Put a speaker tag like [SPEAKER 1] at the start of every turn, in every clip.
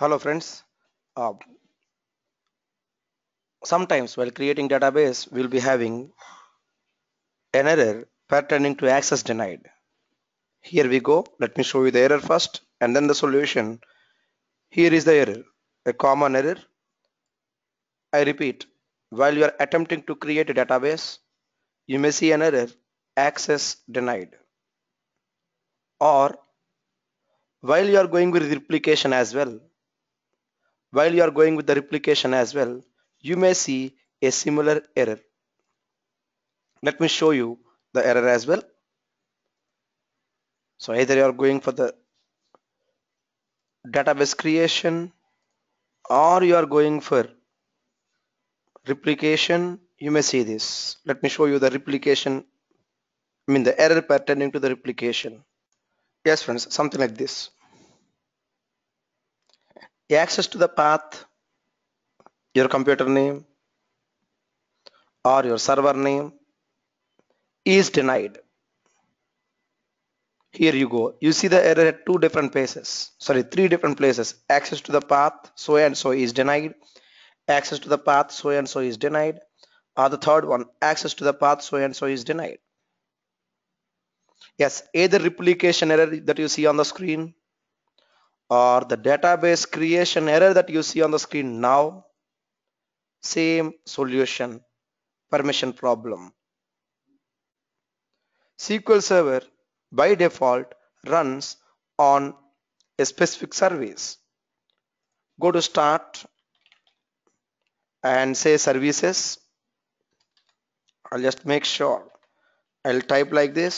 [SPEAKER 1] hello friends uh, sometimes while creating database we'll be having an error pertaining to access denied here we go let me show you the error first and then the solution here is the error a common error I repeat while you are attempting to create a database you may see an error access denied or while you are going with replication as well while you are going with the replication as well you may see a similar error let me show you the error as well so either you are going for the database creation or you are going for replication you may see this let me show you the replication I mean the error pertaining to the replication yes friends something like this access to the path your computer name or your server name is denied here you go you see the error at two different places sorry three different places access to the path so and so is denied access to the path so and so is denied or the third one access to the path so and so is denied yes either replication error that you see on the screen or the database creation error that you see on the screen now same solution permission problem SQL Server by default runs on a specific service go to start and say services I'll just make sure I'll type like this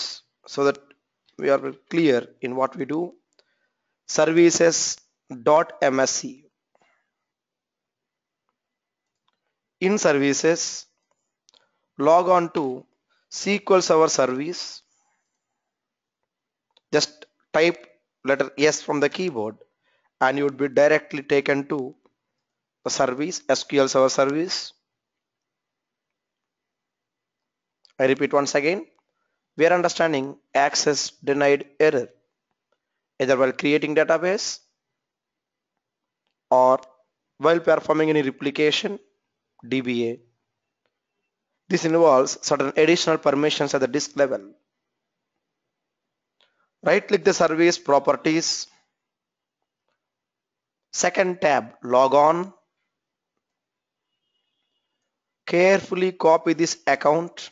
[SPEAKER 1] so that we are clear in what we do services.msc. In services, log on to SQL Server service. Just type letter S from the keyboard and you would be directly taken to the service SQL Server service. I repeat once again, we are understanding access denied error either while creating database or while performing any replication DBA. This involves certain additional permissions at the disk level. Right click the service properties. Second tab log on. Carefully copy this account.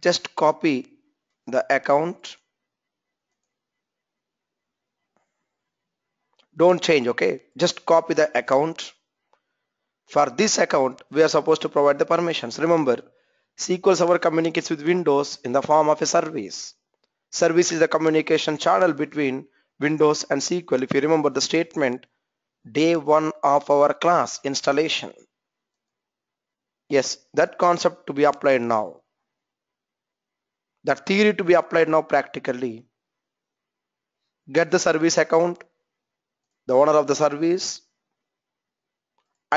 [SPEAKER 1] Just copy the account don't change okay just copy the account for this account we are supposed to provide the permissions remember SQL Server communicates with Windows in the form of a service service is the communication channel between Windows and SQL if you remember the statement day one of our class installation yes that concept to be applied now that theory to be applied now practically get the service account the owner of the service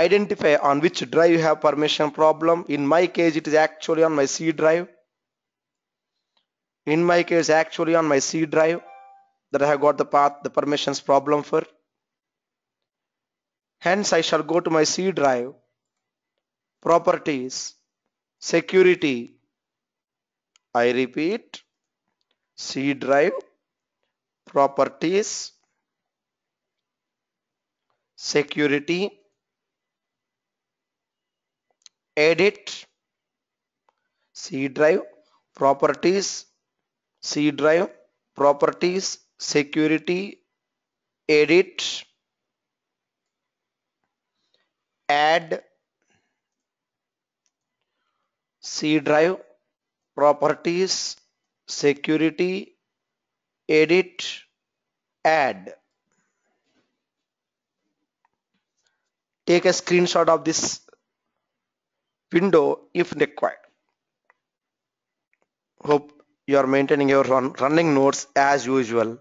[SPEAKER 1] identify on which drive you have permission problem in my case it is actually on my C drive in my case actually on my C drive that I have got the path the permissions problem for hence I shall go to my C drive properties security I repeat C drive properties security, edit, C drive, properties, C drive, properties, security, edit, add, C drive, properties, security, edit, add. take a screenshot of this window if required. Hope you are maintaining your run, running notes as usual,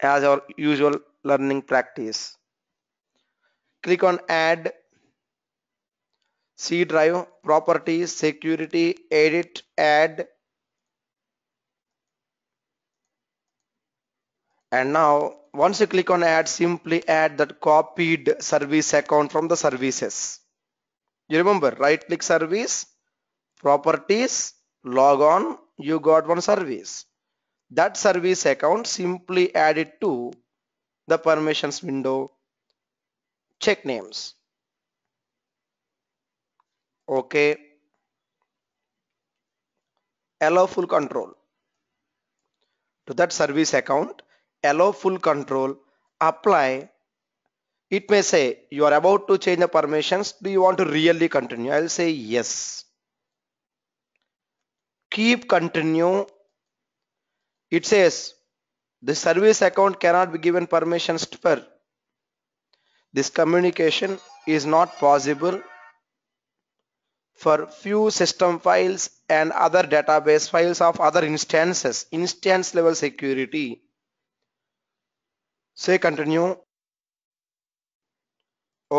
[SPEAKER 1] as our usual learning practice. Click on add C drive properties security edit add and now once you click on add simply add that copied service account from the services you remember right click service properties log on you got one service that service account simply add it to the permissions window check names okay allow full control to that service account allow full control apply it may say you are about to change the permissions do you want to really continue i'll say yes keep continue it says the service account cannot be given permissions per this communication is not possible for few system files and other database files of other instances instance level security say continue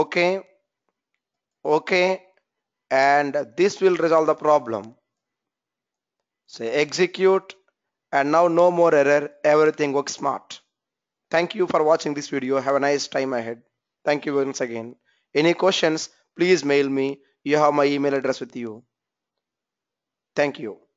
[SPEAKER 1] okay okay and this will resolve the problem say execute and now no more error everything works smart thank you for watching this video have a nice time ahead thank you once again any questions please mail me you have my email address with you thank you